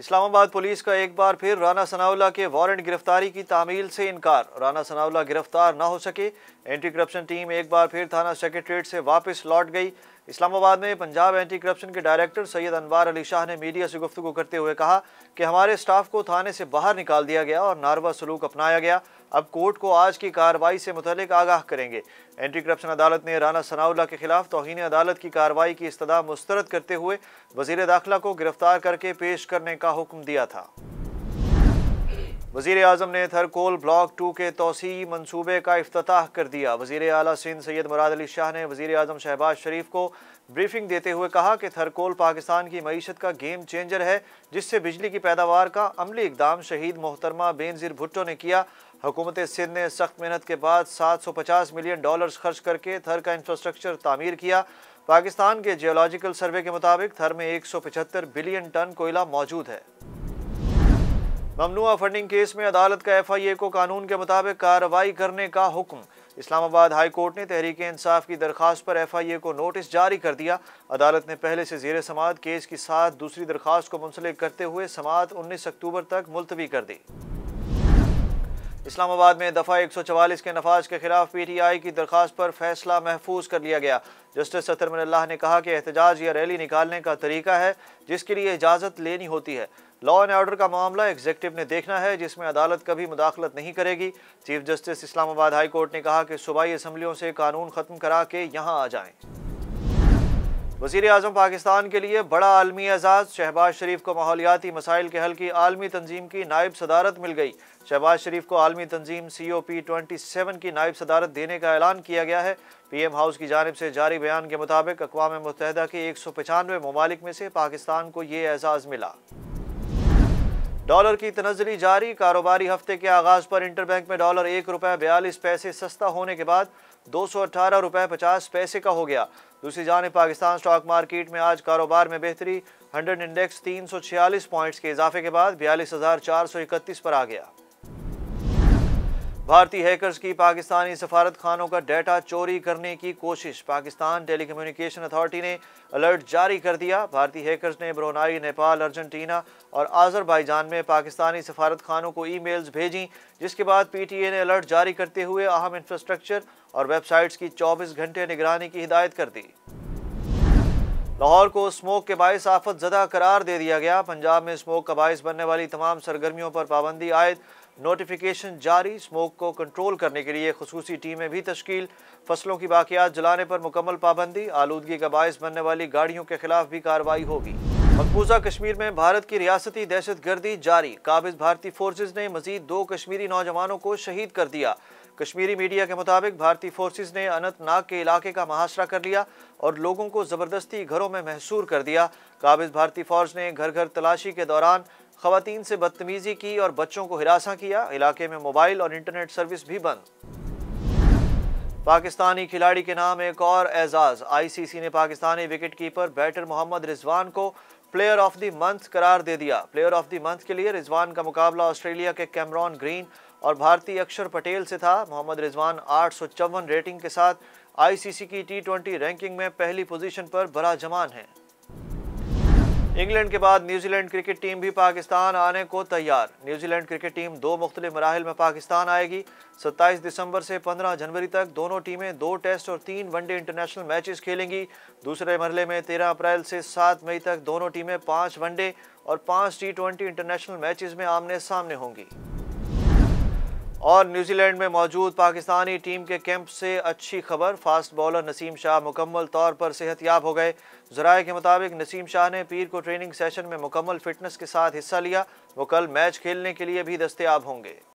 Islamabad police का एक बार फिर राना सनाउल्ला के वारंट गिरफ्तारी की तामील से इनकार राना सनाउल्ला गिरफ्तार ना हो सके एंटी करप्शन टीम एक बार फिर थाना सेक्रेटरीट से वापस लौट गई इस्लामाबाद में पंजाब एंटी करप्शन के डायरेक्टर सैयद अनवार अली शाह ने मीडिया से गुफ्तु करते हुए कहा कि हमारे स्टाफ को थाने से बाहर निकाल दिया गया और नारवा सलूक अपनाया गया अब कोर्ट को आज की कार्रवाई से मुतलिक आगाह करेंगे एंटी करप्शन अदालत ने राना सनाउल्ला के खिलाफ तोहनी अदालत की कार्रवाई की इस्तः मुस्तरद करते हुए वजीर दाखिला को गिरफ्तार करके पेश करने का हुक्म दिया था वजीर अजम ने थरकोल ब्लॉक टू के तोसी मनसूबे का अफ्ताह कर दिया वजीर अली सिंध सैद मुराद अली शाह ने वजीर अजम शहबाज शरीफ को ब्रीफिंग देते हुए कहा कि थरकोल पाकिस्तान की मीशत का गेम चेंजर है जिससे बिजली की पैदावार का अमली इकदाम शहीद मोहतरमा बेनजीर भुट्टो ने किया हुकूमत सिंध ने सख्त मेहनत के बाद सात सौ पचास मिलियन डॉलर्स खर्च करके थर का इंफ्रास्ट्रक्चर तामीर किया पाकिस्तान के जियोलॉजिकल सर्वे के मुताबिक थर में एक सौ पचहत्तर बिलियन टन कोयला मौजूद है ममनुआ फंडिंग केस में अदालत का एफआईए को कानून के मुताबिक कार्रवाई करने का हुक्म इस्लामाबाद हाई कोर्ट ने तहरीक इंसाफ की दरखास्त पर एफआईए को नोटिस जारी कर दिया अदालत ने पहले से जेर समात केस की साथ दूसरी दरखास्त को मुंसलिक करते हुए समात 19 अक्टूबर तक मुलतवी कर दी इस्लामाबाद में दफ़ा एक सौ चवालीस के नफाज के खिलाफ पी टी आई की दरख्वास्त पर फैसला महफूज कर लिया गया जस्टिस सतरमन अल्लाह ने कहा कि एहतजाज या रैली निकालने का तरीका है जिसके लिए इजाज़त लेनी होती है लॉ एंड ऑर्डर का मामला एग्जेक्टिव ने देखना है जिसमें अदालत कभी मुदाखलत नहीं करेगी chief justice Islamabad high court ने कहा कि सूबाई असम्बलियों से कानून ख़त्म करा के यहाँ आ जाएँ वजीर अजम पाकिस्तान के लिए बड़ा आलमी एजाज़ शहबाज शरीफ को माहौलियाती मसाइल के हल की आलमी तंजीम की नायब सदारत मिल गई शहबाज शरीफ को आलमी तंजीम C O P twenty seven की नायब सदारत देने का ऐलान किया गया है पी एम हाउस की जानब से जारी बयान के मुताबिक अकवा मुतहदा के एक सौ पचानवे ममालिक में से पाकिस्तान को ये एजाज़ मिला डॉलर की तनजली जारी कारोबारी हफ्ते के आगाज़ पर इंटरबैंक में डॉलर एक रुपये बयालीस पैसे सस्ता होने के बाद दो सौ अठारह रुपये पचास पैसे का हो गया दूसरी जानब पाकिस्तान स्टॉक मार्केट में आज कारोबार में बेहतरी हंड्रेड इंडेक्स तीन सौ छियालीस पॉइंट्स के इजाफे के बाद बयालीस हज़ार चार सौ इकतीस पर आ गया भारतीय हैकर्स की पाकिस्तानी सफारत खानों का डाटा चोरी करने की कोशिश पाकिस्तान टेलीकम्युनिकेशन अथॉरिटी ने अलर्ट जारी कर दिया भारतीय हैकर्स ने ब्रोनाई नेपाल अर्जेंटीना और आज़रबाईजान में पाकिस्तानी सफारत खानों को ईमेल्स भेजी जिसके बाद पीटीए ने अलर्ट जारी करते हुए अहम इंफ्रास्ट्रक्चर और वेबसाइट्स की चौबीस घंटे निगरानी की हिदायत कर दी लाहौर को स्मोक के बायस आफत जदा करार दे दिया गया पंजाब में स्मोक का बायस बनने वाली तमाम सरगर्मियों पर पाबंदी आयद नोटिफिकेशन जारी स्मोक को कंट्रोल करने के लिए खसूस टीमें भी तश्ील फसलों की बाकियात जलाने पर मुकम्मल पाबंदी आलूदगी का बायस बनने वाली गाड़ियों के खिलाफ भी कार्रवाई होगी मकबूजा कश्मीर में भारत की रियासती दहशत गर्दी जारी काबिज भारतीय फोर्सेज ने मजीद दो कश्मीरी नौजवानों को शहीद कर दिया कश्मीरी मीडिया के मुताबिक भारतीय फोर्सेज ने अनंतनाग के इलाके का महाशरा कर लिया और लोगों को ज़बरदस्ती घरों में महसूर कर दिया काबिज भारतीय फौज ने घर घर तलाशी के दौरान खातन से बदतमीजी की और बच्चों को हिरासा किया इलाके में मोबाइल और इंटरनेट सर्विस भी बंद पाकिस्तानी खिलाड़ी के नाम एक और एजाज आईसीसी ने पाकिस्तानी विकेटकीपर बैटर मोहम्मद रिजवान को प्लेयर ऑफ द मंथ करार दे दिया प्लेयर ऑफ द मंथ के लिए रिजवान का मुकाबला ऑस्ट्रेलिया के कैमरॉन ग्रीन और भारतीय अक्षर पटेल से था मोहम्मद रिजवान आठ रेटिंग के साथ आईसीसी की टी रैंकिंग में पहली पोजीशन पर बड़ा जमान है इंग्लैंड के बाद न्यूजीलैंड क्रिकेट टीम भी पाकिस्तान आने को तैयार न्यूजीलैंड क्रिकेट टीम दो मुख्तलि मराहल में पाकिस्तान आएगी 27 दिसंबर से 15 जनवरी तक दोनों टीमें दो टेस्ट और तीन वनडे इंटरनेशनल मैचेस खेलेंगी दूसरे मरहले में 13 अप्रैल से 7 मई तक दोनों टीमें पाँच वनडे और पाँच टी ट्वेंटी इंटरनेशनल मैचेस में आमने सामने होंगी और न्यूजीलैंड में मौजूद पाकिस्तानी टीम के कैंप से अच्छी खबर फास्ट बॉलर नसीम शाह मुकम्मल तौर पर सेहत याब हो गए जराए के मुताबिक नसीम शाह ने पीर को ट्रेनिंग सेशन में मुकम्मल फिटनेस के साथ हिस्सा लिया वो कल मैच खेलने के लिए भी दस्तियाब होंगे